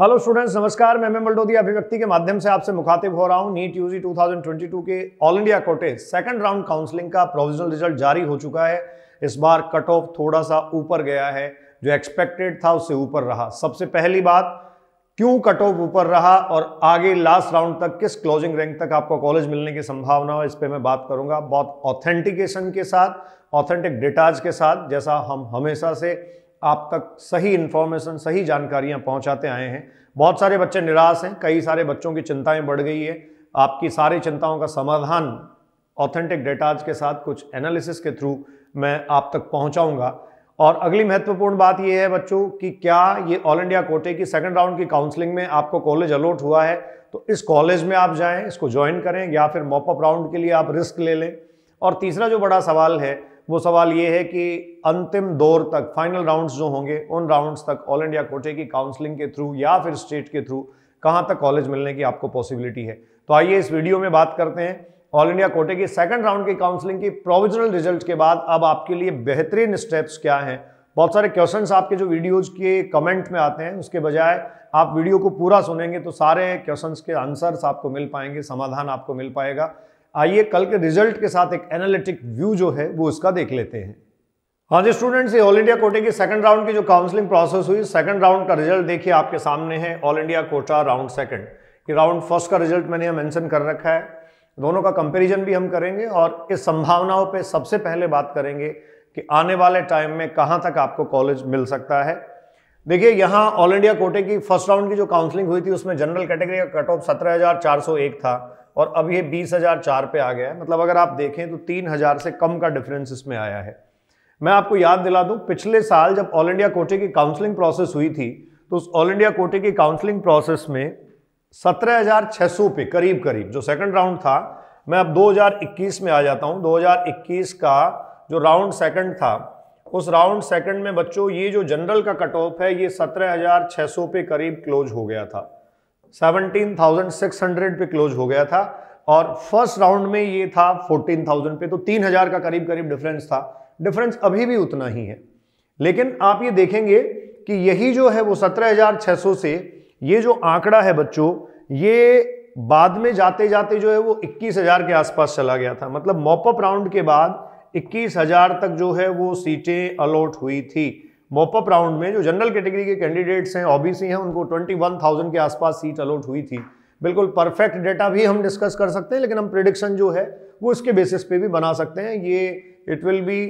hello students नमस्कार मैं M बल्डोदिया अभिव्यक्ति के माध्यम से आपसे मुखातिब हो रहा हूं नीट यूजी 2022 के ऑल इंडिया कोटे सेकंड राउंड काउंसलिंग का प्रोविजनल रिजल्ट जारी हो चुका है इस बार कट ऑफ थोड़ा सा ऊपर गया है जो एक्सपेक्टेड था उससे ऊपर रहा सबसे पहली बात क्यों कट ऑफ ऊपर रहा और आगे लास्ट राउंड तक किस क्लोजिंग रैंक तक आपको कॉलेज मिलने की संभावना हो इस पर मैं बात करूंगा बहुत ऑथेंटिकेशन के साथ ऑथेंटिक डेटाज के साथ जैसा हम हमेशा से आप तक सही इन्फॉर्मेशन सही जानकारियाँ पहुँचाते आए हैं बहुत सारे बच्चे निराश हैं कई सारे बच्चों की चिंताएं बढ़ गई है आपकी सारी चिंताओं का समाधान ऑथेंटिक डेटाज के साथ कुछ एनालिसिस के थ्रू मैं आप तक पहुंचाऊंगा और अगली महत्वपूर्ण बात यह है बच्चों कि क्या ये ऑल इंडिया कोटे की सेकंड राउंड की काउंसलिंग में आपको कॉलेज अलॉट हुआ है तो इस कॉलेज में आप जाएं इसको ज्वाइन करें या फिर मॉपअप राउंड के लिए आप रिस्क ले लें और तीसरा जो बड़ा सवाल है वो सवाल ये है कि अंतिम दौर तक फाइनल राउंड्स जो होंगे उन राउंड्स तक ऑल इंडिया कोटे की काउंसलिंग के थ्रू या फिर स्टेट के थ्रू कहाँ तक कॉलेज मिलने की आपको पॉसिबिलिटी है तो आइए इस वीडियो में बात करते हैं ऑल इंडिया कोटे की सेकंड राउंड की काउंसलिंग की प्रोविजनल रिजल्ट के बाद अब आपके लिए बेहतरीन स्टेप्स क्या हैं बहुत सारे क्वेश्चन आपके जो वीडियोज के कमेंट में आते हैं उसके बजाय आप वीडियो को पूरा सुनेंगे तो सारे क्वेश्चन के आंसर्स आपको मिल पाएंगे समाधान आपको मिल पाएगा आइए कल के रिजल्ट के साथ एक एनालिटिक व्यू जो है वो उसका देख लेते हैं हाँ जी स्टूडेंट्स ये ऑल इंडिया कोटे की सेकंड राउंड की जो काउंसलिंग प्रोसेस हुई सेकंड राउंड का रिजल्ट देखिए आपके सामने है All India quota round second कि राउंड फर्स्ट का रिजल्ट मैंने मेंशन कर रखा है दोनों का कंपैरिजन भी हम करेंगे और इस संभावनाओं पे सबसे पहले बात करेंगे कि आने वाले टाइम में कहाँ तक आपको कॉलेज मिल सकता है देखिए यहाँ ऑल इंडिया कोटे की फर्स्ट राउंड की जो काउंसलिंग हुई थी उसमें जनरल कैटेगरी का कट ऑफ सत्रह था और अब ये बीस हज़ार चार पे आ गया है मतलब अगर आप देखें तो तीन हज़ार से कम का डिफरेंस इसमें आया है मैं आपको याद दिला दूं पिछले साल जब ऑल इंडिया कोटे की काउंसलिंग प्रोसेस हुई थी तो उस ऑल इंडिया कोटे की काउंसलिंग प्रोसेस में सौ पे करीब करीब जो सेकंड राउंड था मैं अब 2021 में आ जाता हूं 2021 का जो राउंड सेकंड था उस राउंड सेकंड में बच्चों ये जो जनरल का कट ऑफ है ये सत्रह हजार सौ पे करीब क्लोज हो गया था 17,600 पे क्लोज हो गया था और फर्स्ट राउंड में ये था 14,000 पे तो 3,000 का करीब करीब डिफरेंस था डिफरेंस अभी भी उतना ही है लेकिन आप ये देखेंगे कि यही जो है वो 17,600 से ये जो आंकड़ा है बच्चों ये बाद में जाते जाते जो है वो 21,000 के आसपास चला गया था मतलब मॉपअप राउंड के बाद 21,000 तक जो है वो सीटें अलॉट हुई थी मोपअप राउंड में जो जनरल कैटेगरी के कैंडिडेट्स हैं ओबीसी हैं उनको 21,000 के आसपास सीट अलॉट हुई थी बिल्कुल परफेक्ट डेटा भी हम डिस्कस कर सकते हैं लेकिन हम प्रिडिक्शन जो है वो इसके बेसिस पे भी बना सकते हैं ये इट विल बी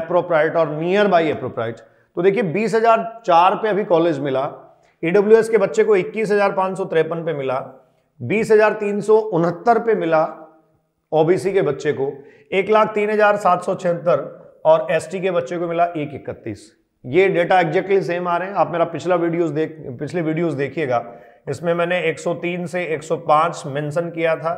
अप्रोप्राइट और नियर बाई अप्रोप्राइट तो देखिए 20,004 पे अभी कॉलेज मिला ईडब्ल्यू के बच्चे को इक्कीस पे मिला बीस पे मिला ओबीसी के बच्चे को एक लाख तीन हजार सात सौ छिहत्तर और एसटी के बच्चे को मिला एक इकतीस ये डेटा एग्जैक्टली सेम आ रहे हैं आप मेरा पिछला वीडियोस देख पिछले वीडियोस देखिएगा इसमें मैंने 103 से 105 मेंशन किया था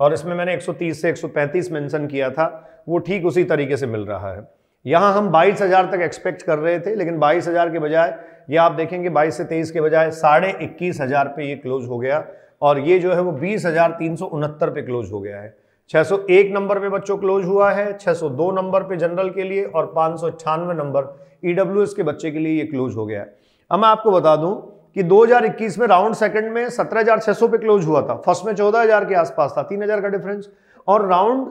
और इसमें मैंने 130 से 135 मेंशन किया था वो ठीक उसी तरीके से मिल रहा है यहाँ हम 22,000 तक एक्सपेक्ट कर रहे थे लेकिन 22,000 के बजाय ये आप देखेंगे 22 से 23 के बजाय साढ़े इक्कीस हज़ार पे ये क्लोज हो गया और ये जो है वो बीस हज़ार तीन सौ उनहत्तर पे क्लोज हो गया है 601 नंबर पे बच्चों क्लोज हुआ है 602 नंबर पे जनरल के लिए और पाँच नंबर ईडब्ल्यू e के बच्चे के लिए ये क्लोज हो गया है अब मैं आपको बता दूं कि 2021 में राउंड सेकंड में 17,600 पे क्लोज हुआ था फर्स्ट में 14,000 के आसपास था 3,000 का डिफरेंस और राउंड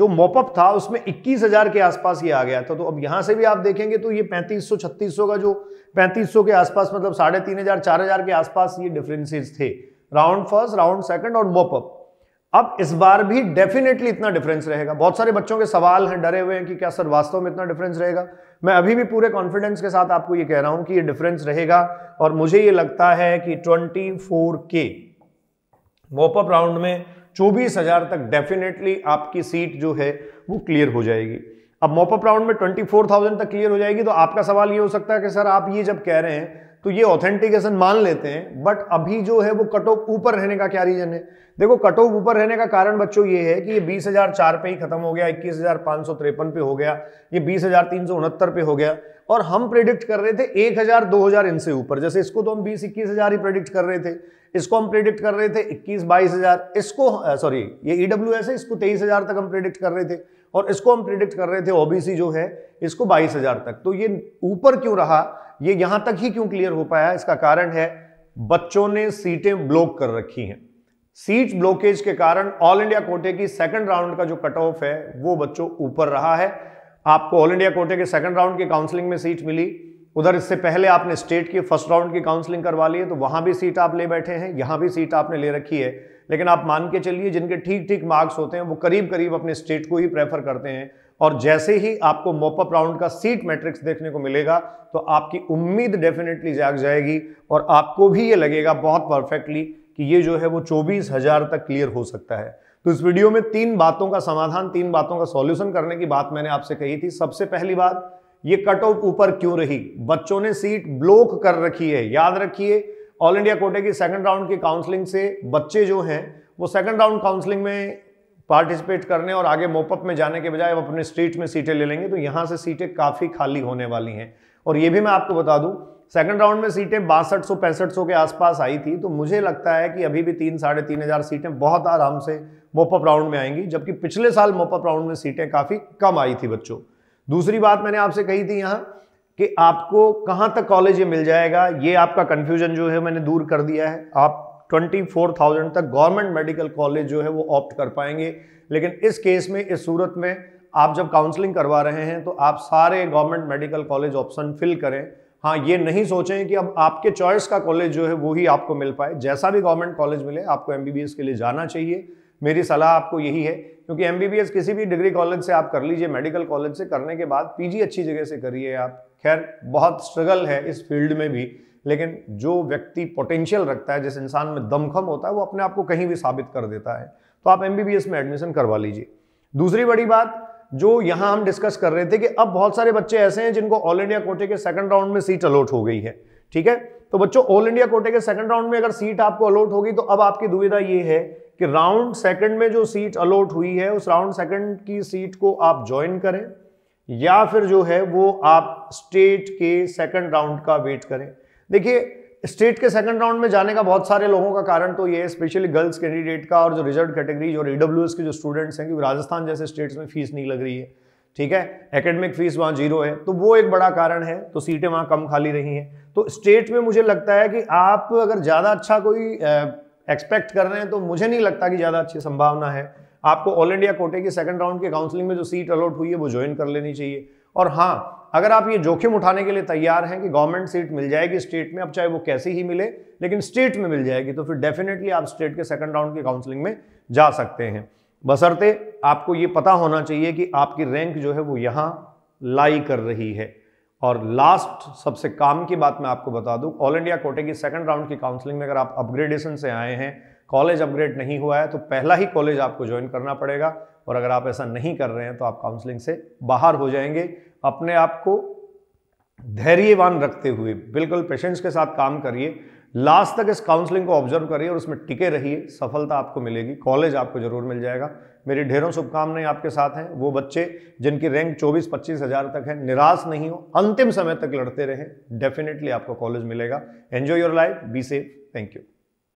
जो मोपअप था उसमें 21,000 के आसपास ये आ गया था तो अब यहां से भी आप देखेंगे तो ये पैंतीस सौ का जो पैंतीस के आसपास मतलब साढ़े तीन हजार चार हजार के आसपास ये डिफरेंसेज थे राउंड फर्स्ट राउंड सेकंड और मोपअप अब इस बार भी डेफिनेटली इतना डिफरेंस रहेगा बहुत सारे बच्चों के सवाल हैं डरे हुए हैं कि क्या सर वास्तव में इतना डिफरेंस रहेगा मैं अभी भी पूरे कॉन्फिडेंस के साथ आपको ये कह रहा हूं कि ये डिफरेंस रहेगा और मुझे ये लगता है कि 24 के मोपअप राउंड में चौबीस हजार तक डेफिनेटली आपकी सीट जो है वो क्लियर हो जाएगी अब मोपअप राउंड में ट्वेंटी तक क्लियर हो जाएगी तो आपका सवाल ये हो सकता है कि सर आप ये जब कह रहे हैं तो ये ऑथेंटिकेशन मान लेते हैं बट अभी जो है वो कट ऑफ ऊपर रहने का क्या रीजन है देखो कट ऑफ ऊपर रहने का कारण बच्चों ये है कि ये बीस हजार चार पे ही खत्म हो गया इक्कीस हजार पांच सौ तिरपन पे हो गया ये बीस हजार तीन सौ उनहत्तर पे हो गया और हम प्रिडिक्ट कर रहे थे एक हजार दो हजार इनसे ऊपर जैसे इसको तो हम बीस इक्कीस हजार ही प्रिडिक्ट कर रहे थे इसको हम प्रिडिक्ट कर रहे थे इक्कीस बाईस हजार इसको सॉरी ये ईडब्ल्यू e है इसको तेईस हजार तक हम प्रिडिक्ट कर रहे थे और इसको हम प्रिडिक्ट कर रहे थे ओबीसी जो है इसको बाईस हजार तक तो ये ऊपर क्यों रहा ये यहां तक ही क्यों क्लियर हो पाया इसका कारण है बच्चों ने सीटें ब्लॉक कर रखी हैं सीट ब्लॉकेज के कारण ऑल इंडिया कोटे की सेकंड राउंड का जो कट ऑफ है वो बच्चों ऊपर रहा है आपको ऑल इंडिया कोटे के सेकंड राउंड की काउंसलिंग में सीट मिली उधर इससे पहले आपने स्टेट की फर्स्ट राउंड की काउंसलिंग करवा ली है तो वहां भी सीट आप ले बैठे हैं यहां भी सीट आपने ले रखी है लेकिन आप मान के चलिए जिनके ठीक ठीक मार्क्स होते हैं वो करीब करीब अपने स्टेट को ही प्रेफर करते हैं और जैसे ही आपको मोपअप राउंड का सीट मैट्रिक्स देखने को मिलेगा तो आपकी उम्मीद डेफिनेटली जाग जाएगी और आपको भी ये लगेगा बहुत परफेक्टली कि ये जो है वो चौबीस हजार तक क्लियर हो सकता है तो इस वीडियो में तीन बातों का समाधान तीन बातों का सॉल्यूशन करने की बात मैंने आपसे कही थी सबसे पहली बात ये कट ऑफ ऊपर क्यों रही बच्चों ने सीट ब्लॉक कर रखी है याद रखिए ऑल इंडिया कोटे की सेकंड राउंड की काउंसलिंग से बच्चे जो हैं वो सेकंड राउंड काउंसलिंग में पार्टिसिपेट करने और आगे मोपअप में जाने के बजाय अपने स्ट्रीट में सीटें ले लेंगे तो यहाँ से सीटें काफ़ी खाली होने वाली हैं और ये भी मैं आपको बता दूँ सेकंड राउंड में सीटें बासठ सौ पैंसठ सौ के आसपास आई थी तो मुझे लगता है कि अभी भी तीन साढ़े तीन हज़ार सीटें बहुत आराम से मोपअप राउंड में आएंगी जबकि पिछले साल मोपअप राउंड में सीटें काफ़ी कम आई थी बच्चों दूसरी बात मैंने आपसे कही थी यहाँ कि आपको कहाँ तक कॉलेज मिल जाएगा ये आपका कन्फ्यूजन जो है मैंने दूर कर दिया है आप 24,000 तक गवर्नमेंट मेडिकल कॉलेज जो है वो ऑप्ट कर पाएंगे लेकिन इस केस में इस सूरत में आप जब काउंसलिंग करवा रहे हैं तो आप सारे government medical college option fill करें हाँ ये नहीं सोचें कि अब आपके चॉइस का कॉलेज जो है वो ही आपको मिल पाए जैसा भी गवर्नमेंट कॉलेज मिले आपको एम के लिए जाना चाहिए मेरी सलाह आपको यही है क्योंकि एम किसी भी डिग्री कॉलेज से आप कर लीजिए मेडिकल कॉलेज से करने के बाद पी अच्छी जगह से करिए आप खैर बहुत स्ट्रगल है इस फील्ड में भी लेकिन जो व्यक्ति पोटेंशियल रखता है जिस इंसान में दमखम होता है वो अपने आप को कहीं भी साबित कर देता है तो आप एम में एडमिशन करवा लीजिए दूसरी बड़ी बात जो यहां हम डिस्कस कर रहे थे कि अब बहुत सारे बच्चे ऐसे हैं जिनको ऑल इंडिया कोटे के सेकंड राउंड में सीट अलॉट हो गई है ठीक है तो बच्चों ऑल इंडिया कोटे के सेकंड राउंड में अगर सीट आपको हो होगी तो अब आपकी दुविधा ये है कि राउंड सेकंड में जो सीट अलॉट हुई है उस राउंड सेकंड की सीट को आप ज्वाइन करें या फिर जो है वो आप स्टेट के सेकंड राउंड का वेट करें देखिए स्टेट के सेकंड राउंड में जाने का बहुत सारे लोगों का कारण तो ये है स्पेशली गर्ल्स कैंडिडेट का और जो रिजर्व कैटेगरीज और ई के जो स्टूडेंट्स हैं क्योंकि राजस्थान जैसे स्टेट्स में फीस नहीं लग रही है ठीक है एकेडमिक फीस वहाँ जीरो है तो वो एक बड़ा कारण है तो सीटें वहाँ कम खाली रही हैं तो स्टेट में मुझे लगता है कि आप अगर ज़्यादा अच्छा कोई एक्सपेक्ट कर रहे हैं तो मुझे नहीं लगता कि ज़्यादा अच्छी संभावना है आपको ऑल इंडिया कोटे की सेकंड राउंड के काउंसलिंग में जो सीट अलॉट हुई है वो ज्वाइन कर लेनी चाहिए और हाँ अगर आप ये जोखिम उठाने के लिए तैयार हैं कि गवर्नमेंट सीट मिल जाएगी स्टेट में अब चाहे वो कैसे ही मिले लेकिन स्टेट में मिल जाएगी तो फिर डेफिनेटली आप स्टेट के सेकंड राउंड की काउंसलिंग में जा सकते हैं बसरते आपको ये पता होना चाहिए कि आपकी रैंक जो है वो यहाँ लाई कर रही है और लास्ट सबसे काम की बात मैं आपको बता दूं ऑल इंडिया कोटे की सेकंड राउंड की काउंसलिंग में अगर आप अपग्रेडेशन से आए हैं कॉलेज अपग्रेड नहीं हुआ है तो पहला ही कॉलेज आपको ज्वाइन करना पड़ेगा और अगर आप ऐसा नहीं कर रहे हैं तो आप काउंसलिंग से बाहर हो जाएंगे अपने आप को धैर्यवान रखते हुए बिल्कुल पेशेंट्स के साथ काम करिए लास्ट तक इस काउंसलिंग को ऑब्जर्व करिए और उसमें टिके रहिए सफलता आपको मिलेगी कॉलेज आपको जरूर मिल जाएगा मेरी ढेरों शुभकामनाएं आपके साथ हैं वो बच्चे जिनकी रैंक 24 पच्चीस हज़ार तक है निराश नहीं हो अंतिम समय तक लड़ते रहें डेफिनेटली आपको कॉलेज मिलेगा enjoy your life be safe thank you